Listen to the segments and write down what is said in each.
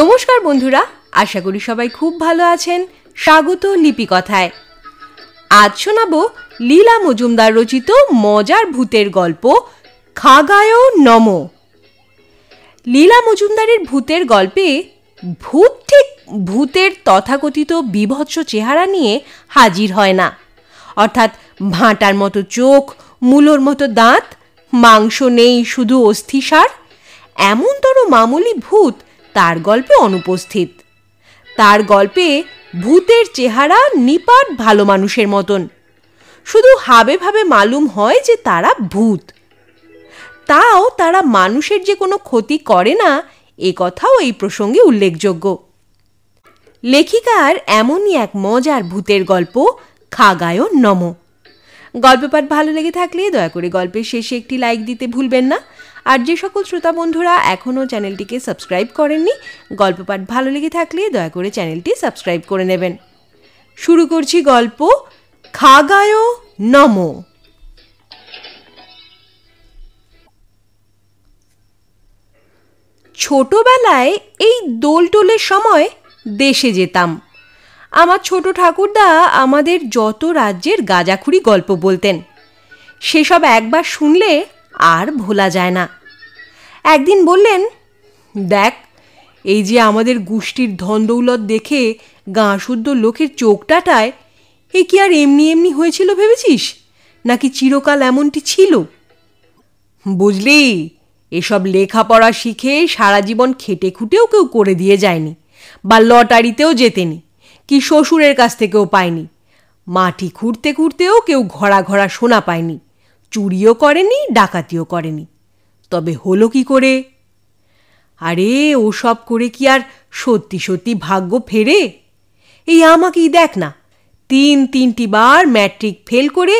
নমস্কার বন্ধুরা আশা করি সবাই খুব ভালো আছেন স্বাগত লিপিকথায় আজ শোনাব লীলা মজুমদার রচিত মজার ভূতের গল্প খাগায় নম লীলা মজুমদারের ভূতের গল্পে ভূত ঠিক ভূতের তথাকথিত বিভৎস চেহারা নিয়ে হাজির হয় না অর্থাৎ ভাঁটার মতো চোখ মূলর মতো দাঁত মাংস নেই শুধু অস্থিসার এমনতর মামুলি ভূত তার গল্পে অনুপস্থিত তার গল্পে ভূতের চেহারা নিপাট ভালো মানুষের মতন শুধু হাবে ভাবে মালুম হয় যে তারা ভূত তাও তারা মানুষের যে কোনো ক্ষতি করে না এ কথাও এই প্রসঙ্গে উল্লেখযোগ্য লেখিকার এমনই এক মজার ভূতের গল্প খাগায় নম গল্প পাঠ ভালো লেগে থাকলে দয়া করে গল্পের শেষে একটি লাইক দিতে ভুলবেন না আর যে সকল শ্রোতা বন্ধুরা এখনও চ্যানেলটিকে সাবস্ক্রাইব করেননি গল্প পাঠ ভালো লেগে থাকলে দয়া করে চ্যানেলটি সাবস্ক্রাইব করে নেবেন শুরু করছি গল্প খাগায় নম ছোটবেলায় এই দোলটোলের সময় দেশে যেতাম আমার ছোট ঠাকুরদা আমাদের যত রাজ্যের গাজাখুরি গল্প বলতেন সেসব একবার শুনলে আর ভোলা যায় না একদিন বললেন দেখ এই যে আমাদের গোষ্ঠীর দৌলত দেখে গাঁ শুদ্ধ লোকের চোখটাটায় এ কি আর এমনি এমনি হয়েছিল ভেবেছিস নাকি চিরকাল এমনটি ছিল বুঝলি এসব লেখাপড়া শিখে সারা জীবন খেটে খুটেও কেউ করে দিয়ে যায়নি বা লটারিতেও যেতেনি কি শ্বশুরের কাছ থেকেও পায়নি মাটি খুঁড়তে খুঁড়তেও কেউ ঘোরা ঘোরা শোনা পায়নি চুরিও করেনি ডাকাতিও করেনি তবে হলো কি করে আরে ও সব করে কি আর সত্যি সত্যি ভাগ্য ফেরে এই আমাকেই দেখ না তিন তিনটি বার ম্যাট্রিক ফেল করে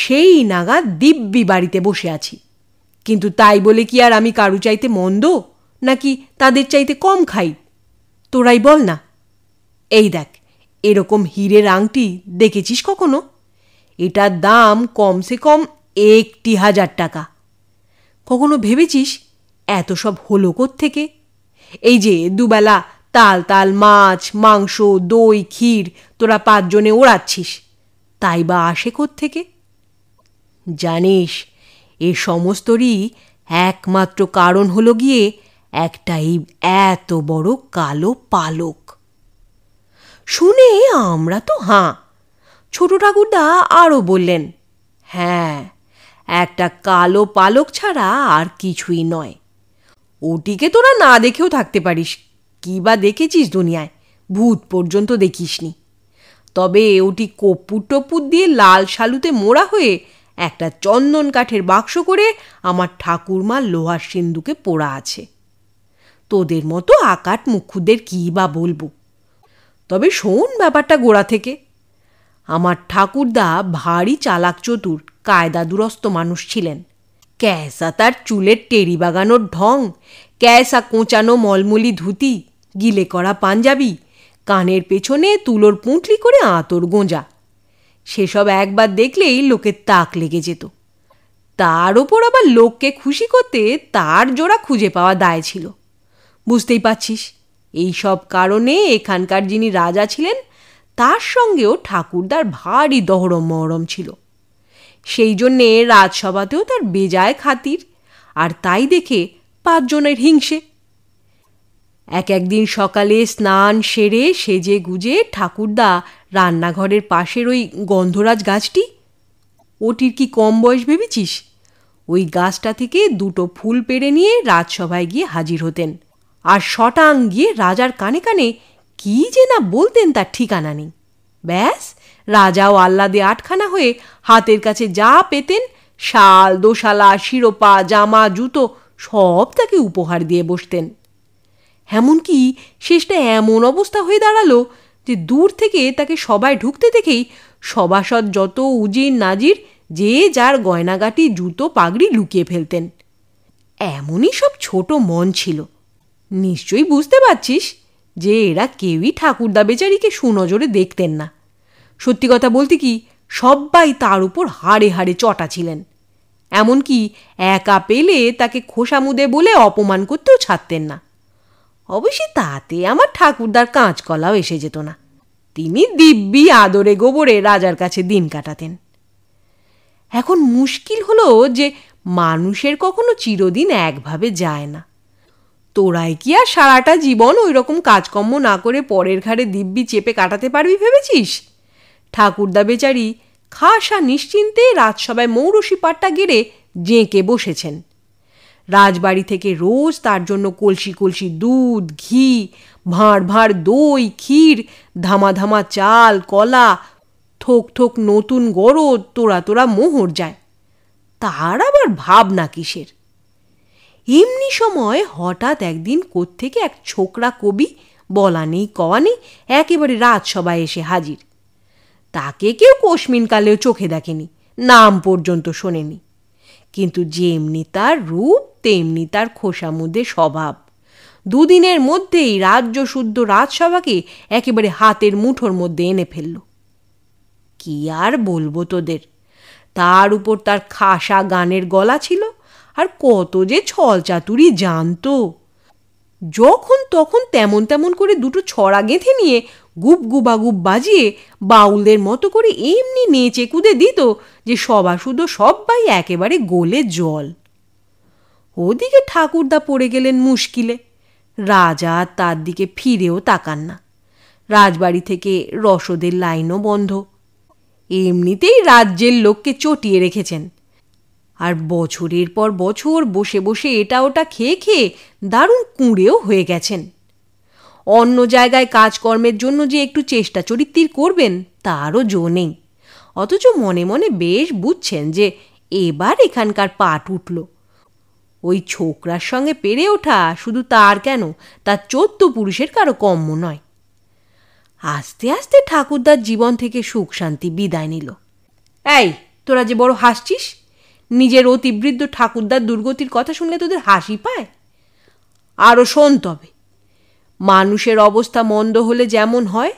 সেই নাগা দিব্যি বাড়িতে বসে আছি কিন্তু তাই বলে কি আর আমি কারু চাইতে মন্দ নাকি তাদের চাইতে কম খাই তোরাই বল না এই দেখ এরকম হীরের আংটি দেখেছিস কখনো এটার দাম কমসে কম একটি হাজার টাকা কখনো ভেবেছিস এত সব হলো থেকে এই যে দুবেলা তাল তাল মাছ মাংস দই ক্ষীর তোরা পাঁচজনে ওড়াচ্ছিস তাই বা আসে থেকে জানিস এ সমস্তরই একমাত্র কারণ হলো গিয়ে একটাই এত বড় কালো পালক শুনে আমরা তো হাঁ ছোট ঠাকুরদা আরও বললেন হ্যাঁ একটা কালো পালক ছাড়া আর কিছুই নয় ওটিকে তোরা না দেখেও থাকতে পারিস কী বা দেখেছিস দুনিয়ায় ভূত পর্যন্ত দেখিসনি তবে ওটি কপ্পু টপ্পুর দিয়ে লাল শালুতে মোড়া হয়ে একটা চন্দন কাঠের বাক্স করে আমার ঠাকুরমা লোহার সিন্ধুকে পোড়া আছে তোদের মতো আকাট মুখুদের কী বা বলবো তবে শোন ব্যাপারটা গোড়া থেকে আমার ঠাকুরদা ভারী চালাক চতুর কায়দা দুরস্ত মানুষ ছিলেন ক্যাসা তার চুলের টেরি বাগানোর ঢং ক্যাসা কোঁচানো মলমলি ধুতি গিলে করা পাঞ্জাবি কানের পেছনে তুলোর পুঁটলি করে আতর গোঁজা সেসব একবার দেখলেই লোকের তাক লেগে যেত তার ওপর আবার লোককে খুশি করতে তার জোড়া খুঁজে পাওয়া দায় ছিল বুঝতেই পারছিস এই সব কারণে এখানকার যিনি রাজা ছিলেন তার সঙ্গেও ঠাকুরদার ভারী দহরম মহরম ছিল সেই জন্যে রাজসভাতেও তার বেজায় খাতির আর তাই দেখে পাঁচজনের হিংসে এক একদিন সকালে স্নান সেরে সেজে গুজে ঠাকুরদা রান্নাঘরের পাশের ওই গন্ধরাজ গাছটি ওটির কি কম বয়স ভেবেছিস ওই গাছটা থেকে দুটো ফুল পেড়ে নিয়ে রাজসভায় গিয়ে হাজির হতেন আর শটাং গিয়ে রাজার কানে কানে কী যে না বলতেন তার ঠিকানা নেই ব্যাস রাজা ও আহ্লাদে আটখানা হয়ে হাতের কাছে যা পেতেন শাল দোশালা শিরোপা জামা জুতো সব তাকে উপহার দিয়ে বসতেন এমনকি শেষটা এমন অবস্থা হয়ে দাঁড়ালো যে দূর থেকে তাকে সবাই ঢুকতে দেখেই সভাসদ যত উজির নাজির যে যার গয়নাগাটি জুতো পাগড়ি লুকিয়ে ফেলতেন এমনই সব ছোট মন ছিল নিশ্চয়ই বুঝতে পারছিস যে এরা কেউই ঠাকুরদা বেচারিকে সুনজরে দেখতেন না সত্যি কথা বলতে কি সবাই তার উপর হাড়ে হাড়ে চটা ছিলেন এমনকি একা পেলে তাকে খোসামুদে বলে অপমান করতেও ছাড়তেন না অবশ্যই তাতে আমার ঠাকুরদার কাঁচকলাও এসে যেত না তিনি দিব্যি আদরে গোবরে রাজার কাছে দিন কাটাতেন এখন মুশকিল হলো যে মানুষের কখনো চিরদিন একভাবে যায় না তোরাই কি আর সারাটা জীবন ওই রকম কাজকর্ম না করে পরের ঘাড়ে দিব্যি চেপে কাটাতে পারবি ভেবেছিস ঠাকুরদা বেচারি খাসা নিশ্চিন্তে রাজসভায় মৌরসী পাট্টা গেড়ে জেঁকে বসেছেন রাজবাড়ি থেকে রোজ তার জন্য কলসি কলসি দুধ ঘি ভাঁড় ভাঁড় দই ক্ষীর ধামা ধামা চাল কলা থোক থোক নতুন গরদ তোরা তোরা মোহর যায় তার আবার ভাবনা কিসের এমনি সময় হঠাৎ একদিন কোত্থেকে এক ছোকরা কবি বলা নেই কওয়া নেই একেবারে রাজসভায় এসে হাজির তাকে কেউ কালেও চোখে দেখেনি নাম পর্যন্ত শোনেনি কিন্তু যেমনি তার রূপ তেমনি তার খোসামুদে স্বভাব দুদিনের মধ্যেই রাজ্য শুদ্ধ রাজসভাকে একেবারে হাতের মুঠোর মধ্যে এনে ফেলল কি আর বলবো তোদের তার উপর তার খাসা গানের গলা ছিল আর কত যে ছল চাতুরি জানত যখন তখন তেমন তেমন করে দুটো ছড়া গেঁথে নিয়ে গুব গুবাগুব বাজিয়ে বাউলদের মতো করে এমনি নেচে কুদে দিত যে সবা শুধু সব্বাই একেবারে গোলে জল ওদিকে ঠাকুরদা পড়ে গেলেন মুশকিলে রাজা তার দিকে ফিরেও তাকান না রাজবাড়ি থেকে রসদের লাইনও বন্ধ এমনিতেই রাজ্যের লোককে চটিয়ে রেখেছেন আর বছরের পর বছর বসে বসে এটা ওটা খেয়ে খেয়ে দারুণ কুঁড়েও হয়ে গেছেন অন্য জায়গায় কাজকর্মের জন্য যে একটু চেষ্টা চরিত্রির করবেন তারও জো নেই অথচ মনে মনে বেশ বুঝছেন যে এবার এখানকার পাট উঠল ওই ছোকরার সঙ্গে পেরে ওঠা শুধু তার কেন তার চোদ্দ পুরুষের কারো কম্য নয় আস্তে আস্তে ঠাকুরদার জীবন থেকে সুখ শান্তি বিদায় নিল এই তোরা যে বড় হাসছিস নিজের অতিবৃদ্ধ ঠাকুরদার দুর্গতির কথা শুনলে তোদের হাসি পায় আরও শোন তবে মানুষের অবস্থা মন্দ হলে যেমন হয়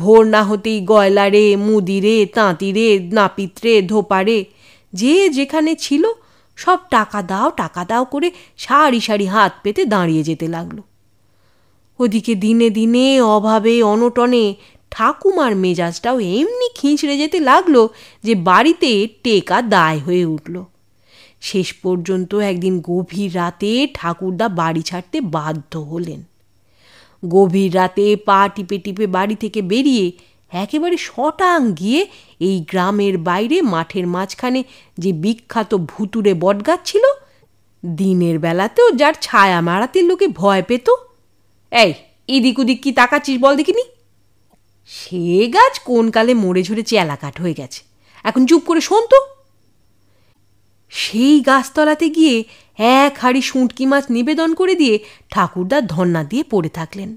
ভোর না হতেই গয়লারে মুদিরে তাঁতিরে নাপিতরে ধোপারে যে যেখানে ছিল সব টাকা দাও টাকা দাও করে সারি সারি হাত পেতে দাঁড়িয়ে যেতে লাগলো ওদিকে দিনে দিনে অভাবে অনটনে ঠাকুমার মেজাজটাও এমনি খিঁচড়ে যেতে লাগলো যে বাড়িতে টেকা দায় হয়ে উঠল শেষ পর্যন্ত একদিন গভীর রাতে ঠাকুরদা বাড়ি ছাড়তে বাধ্য হলেন গভীর রাতে পা টিপে টিপে বাড়ি থেকে বেরিয়ে একেবারে শটাং গিয়ে এই গ্রামের বাইরে মাঠের মাঝখানে যে বিখ্যাত ভুতুরে বটগাছ ছিল দিনের বেলাতেও যার ছায়া মারাতে লোকে ভয় পেত এই এদিক ওদিক কি তাকাচ্ছিস বল দেখিনি সে গাছ কোন কালে মরে ঝরে চেলাকাট হয়ে গেছে এখন চুপ করে শোন তো সেই গাছতলাতে গিয়ে এক হাড়ি শুঁটকি মাছ নিবেদন করে দিয়ে ঠাকুরদার ধন্না দিয়ে পড়ে থাকলেন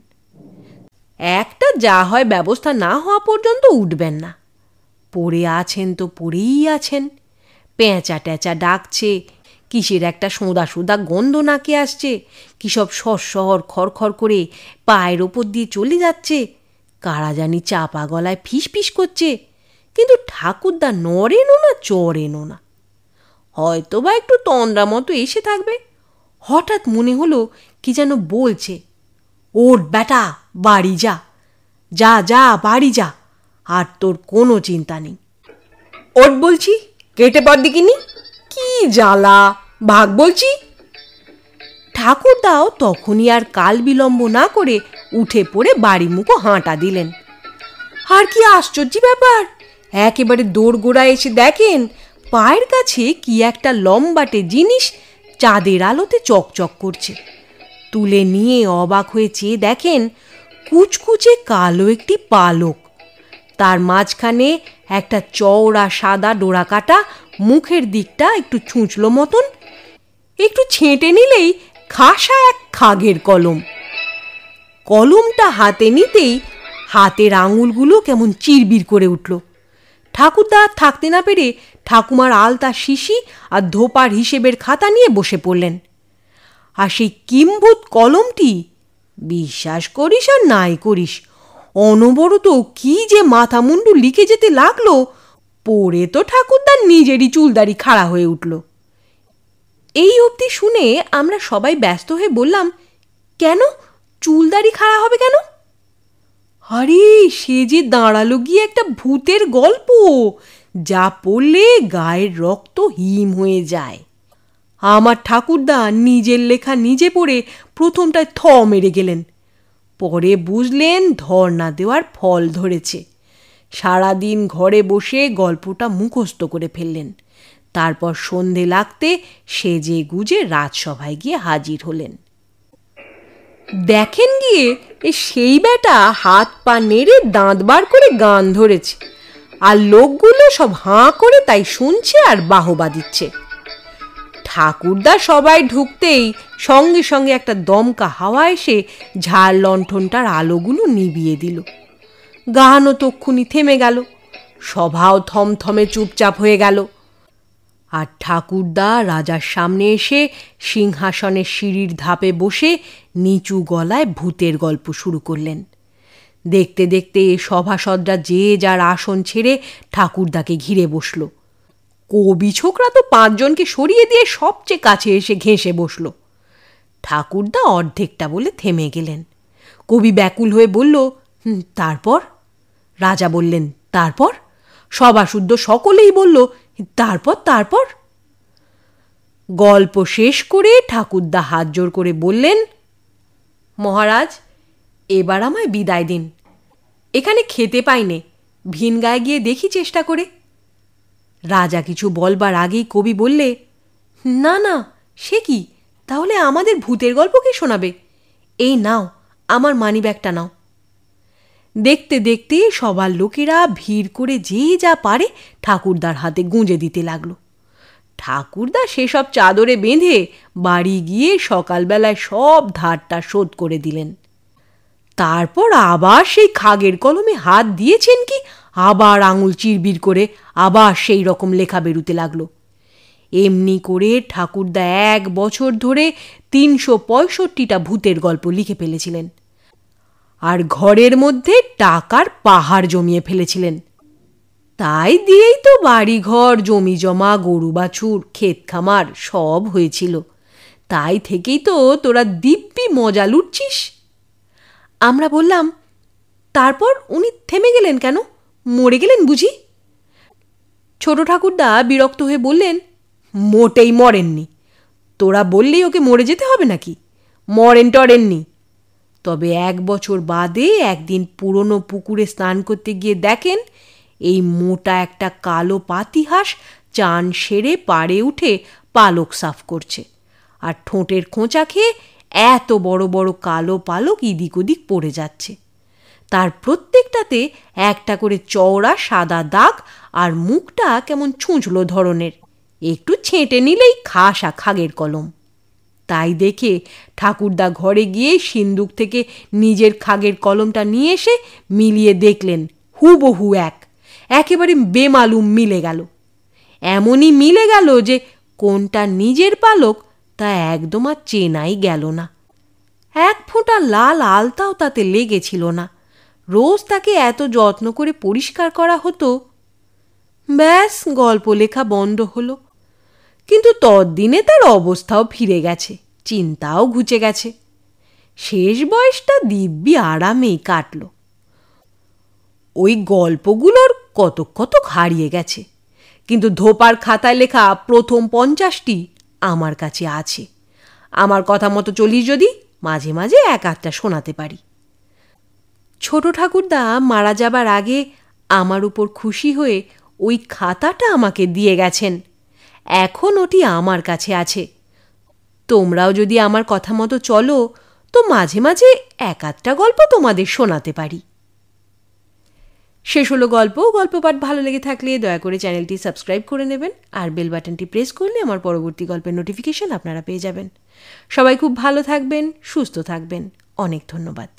একটা যা হয় ব্যবস্থা না হওয়া পর্যন্ত উঠবেন না পড়ে আছেন তো পড়েই আছেন পেঁচা টেঁচা ডাকছে কিসের একটা সোঁদা সোঁদা গন্ধ নাকে আসছে কিসব সরসহর খড়খড় করে পায়ের ওপর দিয়ে চলে যাচ্ছে কারা জানি চাপা গলায় ফিস ফিস করছে কিন্তু ঠাকুরদা নড়েনও না চড়েনও না হয়তো বা একটু তন্দ্রা মতো এসে থাকবে হঠাৎ মনে হলো কি যেন বলছে ওট বেটা বাড়ি যা যা যা বাড়ি যা আর তোর কোনো চিন্তা নেই ওট বলছি কেটে পর কিনি কি জ্বালা ভাগ বলছি ঠাকুরদাও তখনই আর কাল বিলম্ব না করে উঠে পড়ে বাড়ি মুখো হাঁটা দিলেন আর কি আশ্চর্য ব্যাপার একেবারে গোড়া এসে দেখেন পায়ের কাছে কি একটা লম্বাটে জিনিস চাঁদের আলোতে চকচক করছে তুলে নিয়ে অবাক হয়ে চেয়ে দেখেন কুচকুচে কালো একটি পালক তার মাঝখানে একটা চওড়া সাদা ডোরা কাটা মুখের দিকটা একটু ছুঁচলো মতন একটু ছেঁটে নিলেই খাসা এক খাগের কলম কলমটা হাতে নিতেই হাতের আঙুলগুলো কেমন চিরবির করে উঠল ঠাকুরদা থাকতে না পেরে ঠাকুমার আলতা শিশি আর ধোপার হিসেবের খাতা নিয়ে বসে পড়লেন আর সেই কিম্ভূত কলমটি বিশ্বাস করিস আর নাই করিস অনবরত কি যে মাথা মুন্ডু লিখে যেতে লাগলো পড়ে তো ঠাকুরদার নিজেরই চুলদারি খাড়া হয়ে উঠল এই অবধি শুনে আমরা সবাই ব্যস্ত হয়ে বললাম কেন চুলদারি খাড়া হবে কেন আরে সে যে দাঁড়ালো গিয়ে একটা ভূতের গল্প যা পড়লে গায়ের রক্ত হিম হয়ে যায় আমার ঠাকুরদা নিজের লেখা নিজে পড়ে প্রথমটায় থ মেরে গেলেন পরে বুঝলেন ধর দেওয়ার ফল ধরেছে সারাদিন ঘরে বসে গল্পটা মুখস্থ করে ফেললেন তারপর সন্ধে লাগতে সেজে গুজে রাজসভায় গিয়ে হাজির হলেন দেখেন গিয়ে এ সেই বেটা হাত পা নেড়ে দাঁত বার করে গান ধরেছে আর লোকগুলো সব হাঁ করে তাই শুনছে আর বাহবা দিচ্ছে ঠাকুরদা সবাই ঢুকতেই সঙ্গে সঙ্গে একটা দমকা হাওয়া এসে ঝাড় লণ্ঠনটার আলোগুলো নিবিয়ে দিল গানও তক্ষুনি থেমে গেল সভাও থমথমে চুপচাপ হয়ে গেল আর ঠাকুরদা রাজার সামনে এসে সিংহাসনের সিঁড়ির ধাপে বসে নিচু গলায় ভূতের গল্প শুরু করলেন দেখতে দেখতে এ সভাসদরা যে যার আসন ছেড়ে ঠাকুরদাকে ঘিরে বসল কবি ছোকরা তো পাঁচজনকে সরিয়ে দিয়ে সবচেয়ে কাছে এসে ঘেঁষে বসল ঠাকুরদা অর্ধেকটা বলে থেমে গেলেন কবি ব্যাকুল হয়ে বলল তারপর রাজা বললেন তারপর সবাসুদ্ধ সকলেই বলল তারপর তারপর গল্প শেষ করে ঠাকুরদা হাত জোর করে বললেন মহারাজ এবার আমায় বিদায় দিন এখানে খেতে পাইনে ভিন গায়ে গিয়ে দেখি চেষ্টা করে রাজা কিছু বলবার আগেই কবি বললে না না সে কি তাহলে আমাদের ভূতের গল্প কে শোনাবে এই নাও আমার মানিব্যাগটা নাও দেখতে দেখতে সবার লোকেরা ভিড় করে যে যা পারে ঠাকুরদার হাতে গুঁজে দিতে লাগলো ঠাকুরদা সেসব চাদরে বেঁধে বাড়ি গিয়ে সকালবেলায় সব ধারটা শোধ করে দিলেন তারপর আবার সেই খাগের কলমে হাত দিয়েছেন কি আবার আঙুল চিরবির করে আবার সেই রকম লেখা বেরুতে লাগলো এমনি করে ঠাকুরদা এক বছর ধরে তিনশো পঁয়ষট্টিটা ভূতের গল্প লিখে ফেলেছিলেন আর ঘরের মধ্যে টাকার পাহাড় জমিয়ে ফেলেছিলেন তাই দিয়েই তো বাড়িঘর জমি জমা গরু বাছুর ক্ষেত খামার সব হয়েছিল তাই থেকেই তো তোরা দিব্যি মজা লুটছিস আমরা বললাম তারপর উনি থেমে গেলেন কেন মরে গেলেন বুঝি ছোট ঠাকুরদা বিরক্ত হয়ে বললেন মোটেই মরেননি তোরা বললেই ওকে মরে যেতে হবে নাকি মরেন টরেননি তবে এক বছর বাদে একদিন পুরনো পুকুরে স্নান করতে গিয়ে দেখেন এই মোটা একটা কালো পাতিহাঁস চান সেরে পাড়ে উঠে পালক সাফ করছে আর ঠোঁটের খোঁচা খেয়ে এত বড় বড় কালো পালক ইদিক ওদিক পড়ে যাচ্ছে তার প্রত্যেকটাতে একটা করে চওড়া সাদা দাগ আর মুখটা কেমন ছুঁচলো ধরনের একটু ছেঁটে নিলেই খাসা খাগের কলম তাই দেখে ঠাকুরদা ঘরে গিয়ে সিন্দুক থেকে নিজের খাগের কলমটা নিয়ে এসে মিলিয়ে দেখলেন হুবহু এক একেবারে বেমালুম মিলে গেল এমনই মিলে গেল যে কোনটা নিজের পালক তা একদম আর চেনাই গেল না এক ফোঁটা লাল আলতাও তাতে লেগেছিল না রোজ তাকে এত যত্ন করে পরিষ্কার করা হতো ব্যাস গল্প লেখা বন্ধ হলো কিন্তু তদ্দিনে তার অবস্থাও ফিরে গেছে চিন্তাও ঘুচে গেছে শেষ বয়সটা দিব্যি আরামেই কাটল ওই গল্পগুলোর কত কত হারিয়ে গেছে কিন্তু ধোপার খাতায় লেখা প্রথম পঞ্চাশটি আমার কাছে আছে আমার কথা মতো চলিস যদি মাঝে মাঝে এক আধটা শোনাতে পারি ছোট ঠাকুরদা মারা যাবার আগে আমার উপর খুশি হয়ে ওই খাতাটা আমাকে দিয়ে গেছেন এখন ওটি আমার কাছে আছে তোমরাও যদি আমার কথা মতো চলো তো মাঝে মাঝে এক আধটা গল্প তোমাদের শোনাতে পারি শেষ হলো গল্প গল্প পাঠ ভালো লেগে থাকলে দয়া করে চ্যানেলটি সাবস্ক্রাইব করে নেবেন আর বেল বাটনটি প্রেস করলে আমার পরবর্তী গল্পের নোটিফিকেশন আপনারা পেয়ে যাবেন সবাই খুব ভালো থাকবেন সুস্থ থাকবেন অনেক ধন্যবাদ